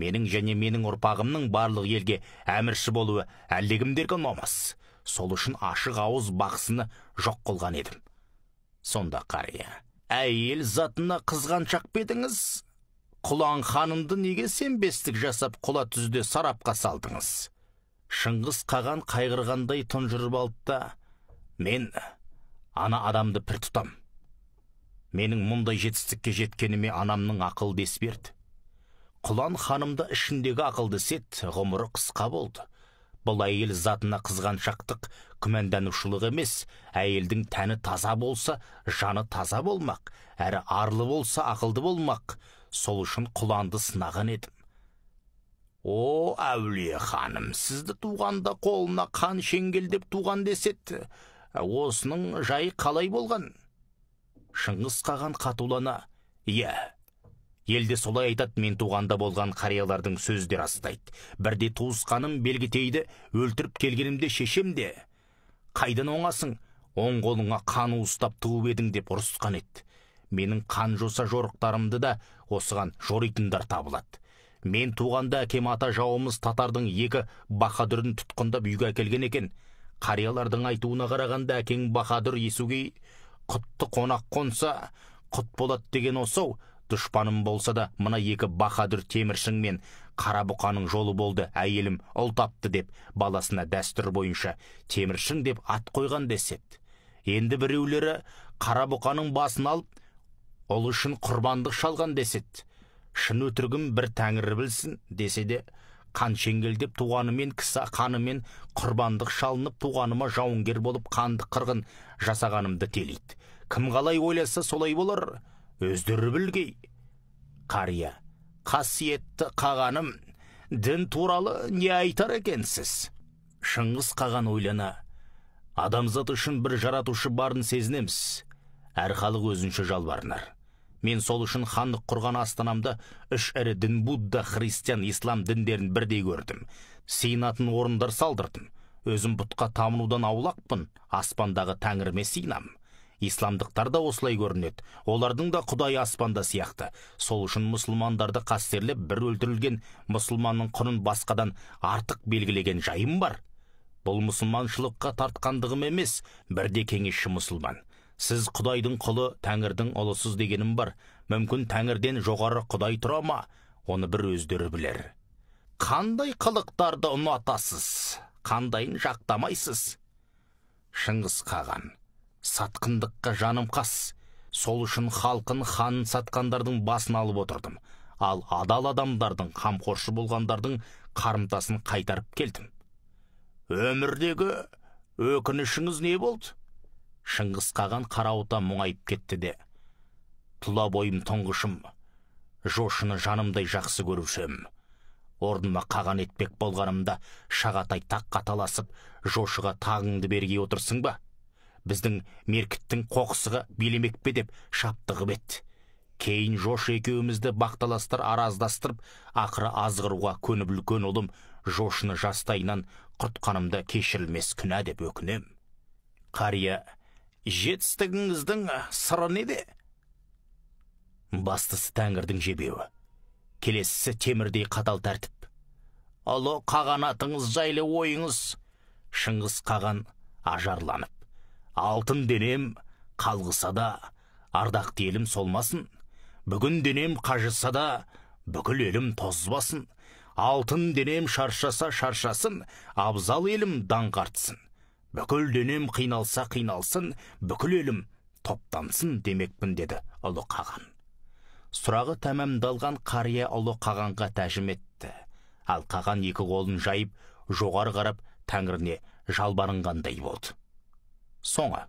менің және менің ұрпағымның барлық елге әмірші болуы әлдекімдерге ұнамас сол үшін ашық ауыз бақсыны жоқ қылған едім сонда қария әйел затына қызғаншақ па едіңіз құлан ханымды неге сенбестік жасап құла түзде сарапқа салдыңыз шыңғыс қаған қайғырғандай тұнжырып алды да мен ана адамды пір тұтам менің мұндай жетістікке жеткеніме анамның ақыл дес берді құлан ханымды ішіндегі ақылды сет ғұмыры қысқа болды бұл әйел затына қызғаншақтық күмәнданушылық емес әйелдің тәні таза болса жаны таза болмақ әрі арлы болса ақылды болмақ сол үшін құланды сынаған едім о әулие ханым сізді туғанда қолына қан шеңгелдеп туған деседі осының жайы қалай болған шыңғыс қаған қатулана иә елде солай айтады мен туғанда болған қариялардың сөздері астайды бірде туысқаным белгітейді өлтіріп келгенімде шешем де қайдан оңасың оң қолыңа қан ұстап туып едің деп ұрысқан еді менің қан жоса жорықтарымды да осыған жоритындар табылады мен туғанда әкем ата жауымыз татардың екі баһадүрін тұтқындап үйге әкелген екен қариялардың айтуына қарағанда әкең баһадүр есугей құтты қонақ қонса құт болады деген осау дұшпаным болса да мына екі баһадүр теміршің мен қара жолы болды әйелім ұл тапты деп баласына дәстүр бойынша теміршің деп ат қойған деседі енді біреулері қара басын алып ол үшін құрбандық шалған деседі шын өтірігім бір тәңірі білсін десе де қан шеңгелдеп туғанымен кісі қанымен құрбандық шалынып туғаныма жауынгер болып қанды қырғын жасағанымды телейді кім қалай ойласа солай болар өздері білгей қария қасиетті қағаным дін туралы не айтар екенсіз шыңғыс қаған ойлана адамзат үшін бір жаратушы барын сезінеміз әр халық өзінше жалбарынар мен сол үшін хандық құрған астанамда үш ірі дін будда христиан ислам діндерін бірдей көрдім сиынатын орындар салдырдым өзім бұтқа тамынудан аулақпын аспандағы тәңіріме сиынамын исламдықтар да осылай көрінеді олардың да құдайы аспанда сияқты сол үшін мұсылмандарды қастерлеп бір өлтірілген мұсылманның құнын басқадан артық белгілеген жайым бар бұл мұсылманшылыққа тартқандығым емес бірде кеңесші мұсылман сіз құдайдың құлы тәңірдің ұлысыз дегенім бар мүмкін тәңірден жоғары құдай тұра ма оны бір өздері білер қандай қылықтарды ұнатасыз қандайын жақтамайсыз шыңғыс қаған сатқындыққа жаным қас сол үшін халқын ханын сатқандардың басын алып отырдым ал адал адамдардың қамқоршы болғандардың қарымтасын қайтарып келдім өмірдегі өкінішіңіз не болды шыңғыс қаған қарауыта мұңайып кетті де тұла бойым тұңғышым жошыны жанымдай жақсы көруші ем орныма қаған етпек болғанымда шағатай таққа таласып жошыға тағыңды бергей отырсың ба біздің меркіттің қоқсығы билемек пе деп шаптығып еді кейін жош екеуімізді бақталастар араздастырып ақыры азғыруға көніп үлкен ұлым жошыны жастайынан құртқанымды кешірілмес күнә деп өкінем қария жетістігіңіздің сыры неде бастысы тәңірдің жебеуі келесісі темірдей қатал тәртіп ұлы қағанатыңыз жайлы ойыңыз шыңғыс қаған ажарланып алтын денем қалғыса да ардақты елім солмасын бүгін денем қажыса да бүкіл елім тозбасын алтын денем шаршаса шаршасын абзал елім даңғартсын бүкіл денем қиналса қиналсын бүкіл елім топтансын демекпін деді ұлы қаған сұрағы тәмамдалған қария ұлы қағанға тәжім етті ал қаған екі қолын жайып жоғары қарап тәңіріне жалбарынғандай болды soma.